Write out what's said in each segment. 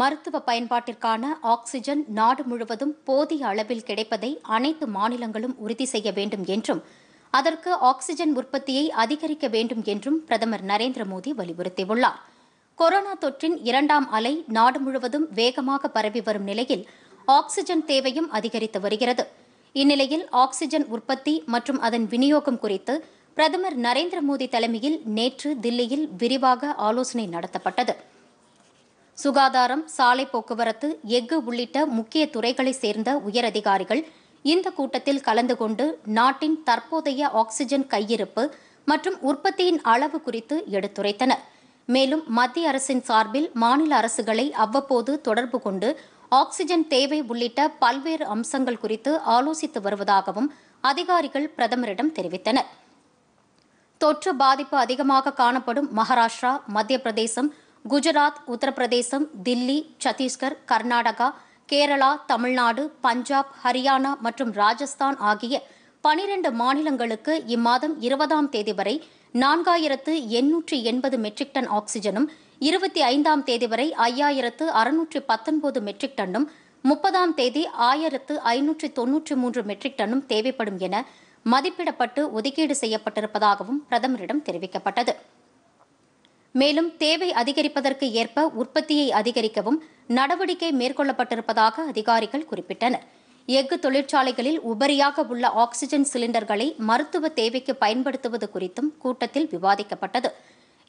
மருத்துவ பயன்பாட்டிற்கான ஆக்ஸிஜன் நாடு முழுவதும் போதிய அளவில் கிடைப்பதை அனைத்து மாநிலங்களும் உறுதி செய்ய வேண்டும் என்றும் அதற்கு ஆக்ஸிஜன் உற்பத்தியை அதிகரிக்க வேண்டும் என்றும் பிரதமர் நரேந்திர மோடி வலியுறுத்தியுள்ளார் கொரோனா தொற்றின் இரண்டாம் அலை நாடு முழுவதும் வேகமாக பரவி வரும் நிலையில் ஆக்ஸிஜன் தேவையும் அதிகரித்து வருகிறது இந்நிலையில் ஆக்ஸிஜன் உற்பத்தி மற்றும் அதன் விநியோகம் குறித்து பிரதமர் நரேந்திர மோடி தலைமையில் நேற்று தில்லியில் விரிவாக ஆலோசனை நடத்தப்பட்டது சுகாதாரம் சாலை போக்குவரத்து எஃகு உள்ளிட்ட முக்கிய துறைகளைச் சேர்ந்த உயரதிகாரிகள் இந்த கூட்டத்தில் கலந்து கொண்டு நாட்டின் தற்போதைய ஆக்ஸிஜன் கையிருப்பு மற்றும் உற்பத்தியின் அளவு குறித்து எடுத்துரைத்தனர் மேலும் மத்திய அரசின் சார்பில் மாநில அரசுகளை அவ்வப்போது தொடர்பு கொண்டு ஆக்ஸிஜன் தேவை உள்ளிட்ட பல்வேறு அம்சங்கள் குறித்து ஆலோசித்து வருவதாகவும் அதிகாரிகள் பிரதமரிடம் தெரிவித்தனர் தொற்று பாதிப்பு அதிகமாக காணப்படும் மகாராஷ்டிரா மத்திய பிரதேசம் குஜராத் உத்தரப்பிரதேசம் தில்லி சத்தீஸ்கர் கர்நாடகா கேரளா தமிழ்நாடு பஞ்சாப் ஹரியானா மற்றும் ராஜஸ்தான் ஆகிய பனிரண்டு மாநிலங்களுக்கு இம்மாதம் இருபதாம் தேதி வரை நான்காயிரத்து எண்ணூற்றி எண்பது மெட்ரிக் டன் ஆக்சிஜனும் இருபத்தி ஐந்தாம் தேதி வரை ஐயாயிரத்து அறுநூற்றி பத்தொன்பது மெட்ரிக் டன்னும் முப்பதாம் தேதி ஆயிரத்து ஐநூற்றி தொன்னூற்றி மூன்று மெட்ரிக் டன்னும் தேவைப்படும் என மதிப்பிடப்பட்டு ஒதுக்கீடு செய்யப்பட்டிருப்பதாகவும் பிரதமரிடம் தெரிவிக்கப்பட்டது மேலும் தேவை அதிகரிப்பதற்கு ஏற்ப உற்பத்தியை அதிகரிக்கவும் நடவடிக்கை மேற்கொள்ளப்பட்டிருப்பதாக அதிகாரிகள் குறிப்பிட்டனர் எஃகு தொழிற்சாலைகளில் உபரியாக உள்ள ஆக்ஸிஜன் சிலிண்டர்களை மருத்துவ தேவைக்கு பயன்படுத்துவது குறித்தும் கூட்டத்தில் விவாதிக்கப்பட்டது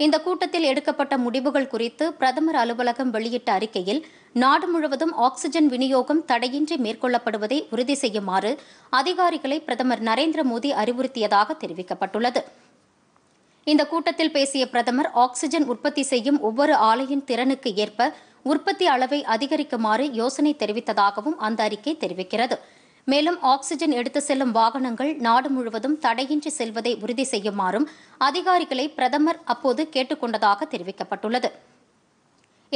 இந்த கூட்டத்தில் எடுக்கப்பட்ட முடிவுகள் குறித்து பிரதமர் அலுவலகம் வெளியிட்ட அறிக்கையில் நாடு முழுவதும் ஆக்ஸிஜன் விநியோகம் தடையின்றி மேற்கொள்ளப்படுவதை உறுதி செய்யுமாறு அதிகாரிகளை பிரதமர் நரேந்திர மோடி அறிவுறுத்தியதாக தெரிவிக்கப்பட்டுள்ளது இந்த கூட்டத்தில் பேசிய பிரதமர் ஆக்சிஜன் உற்பத்தி செய்யும் ஒவ்வொரு ஆலையின் திறனுக்கு ஏற்ப உற்பத்தி அளவை அதிகரிக்குமாறு யோசனை தெரிவித்ததாகவும் அந்த அறிக்கை தெரிவிக்கிறது மேலும் ஆக்சிஜன் எடுத்து செல்லும் வாகனங்கள் நாடு முழுவதும் தடையின்றி செல்வதை உறுதி செய்யுமாறும் அதிகாரிகளை பிரதமர் அப்போது கேட்டுக்கொண்டதாக தெரிவிக்கப்பட்டுள்ளது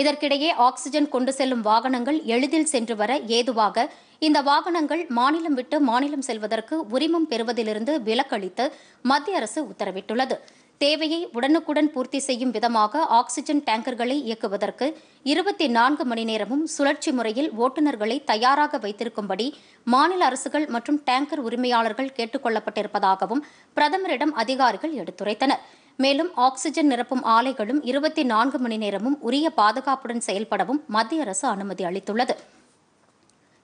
இதற்கிடையே ஆக்சிஜன் கொண்டு செல்லும் வாகனங்கள் எளிதில் சென்று வர ஏதுவாக இந்த வாகனங்கள் மாநிலம் விட்டு மாநிலம் செல்வதற்கு உரிமம் பெறுவதிலிருந்து விலக்களித்து மத்திய அரசு உத்தரவிட்டுள்ளது தேவையை உடனுக்குடன் பூர்த்தி செய்யும் விதமாக ஆக்சிஜன் டேங்கர்களை இயக்குவதற்கு இருபத்தி நான்கு மணி நேரமும் சுழற்சி முறையில் ஓட்டுநர்களை தயாராக வைத்திருக்கும்படி மாநில அரசுகள் மற்றும் டேங்கர் உரிமையாளர்கள் கேட்டுக் கொள்ளப்பட்டிருப்பதாகவும் பிரதமரிடம் அதிகாரிகள் எடுத்துரைத்தனர் மேலும் ஆக்சிஜன் நிரப்பும் ஆலைகளும் இருபத்தி நான்கு மணி நேரமும் உரிய பாதுகாப்புடன் செயல்படவும் மத்திய அரசு அனுமதி அளித்துள்ளது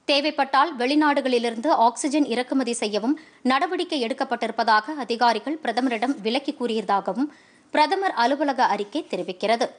தேவைப்பட்டால் வெளிநாடுகளிலிருந்து ஆக்ஸிஜன் இறக்குமதி செய்யவும் நடவடிக்கை எடுக்கப்பட்டிருப்பதாக அதிகாரிகள் பிரதமரிடம் விலக்கி கூறியதாகவும் பிரதமர் அலுவலக அறிக்கை தெரிவிக்கிறது